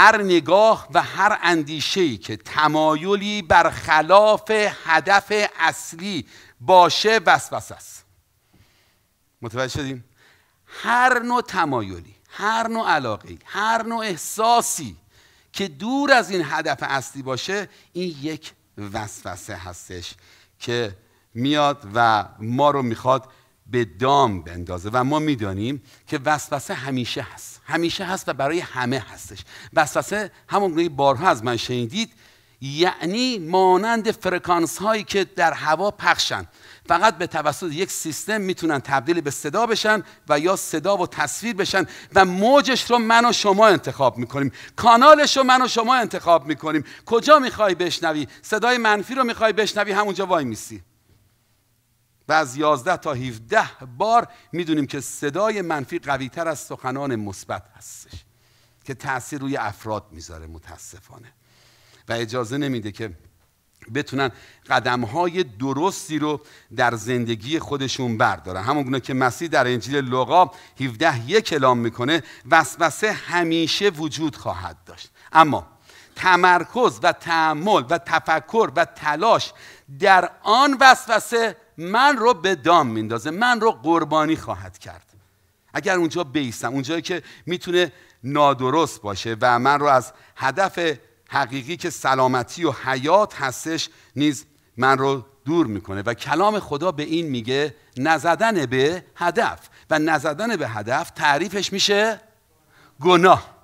هر نگاه و هر ای که تمایلی بر خلاف هدف اصلی باشه وسوسه است متوجه شدیم هر نوع تمایلی هر نوع علاقه هر نوع احساسی که دور از این هدف اصلی باشه این یک وسوسه هستش که میاد و ما رو میخواد به دام بندازه و ما میدانیم که وسوسه همیشه هست همیشه هست و برای همه هستش وسوسه همون بارها از من شنیدید یعنی مانند فرکانس هایی که در هوا پخشن فقط به توسط یک سیستم میتونن تبدیل به صدا بشن و یا صدا و تصویر بشن و موجش رو من و شما انتخاب میکنیم کانالش رو من و شما انتخاب میکنیم کجا میخوای بشنوی صدای منفی رو میخوای بشنوی همونجا وای میسی و از یازده تا 17 بار میدونیم که صدای منفی قوی تر از سخنان مثبت هستش که تاثیر روی افراد میذاره متاسفانه و اجازه نمیده که بتونن قدم های درستی رو در زندگی خودشون بردارن همونگونه که مسیح در انجیل لوقا 17 یک کلام میکنه وسوسه همیشه وجود خواهد داشت اما تمرکز و تعمل و تفکر و تلاش در آن وسوسه من رو به دام میندازه من رو قربانی خواهد کرد اگر اونجا بیستم اونجایی که میتونه نادرست باشه و من رو از هدف حقیقی که سلامتی و حیات هستش نیز من رو دور میکنه و کلام خدا به این میگه نزدن به هدف و نزدن به هدف تعریفش میشه گناه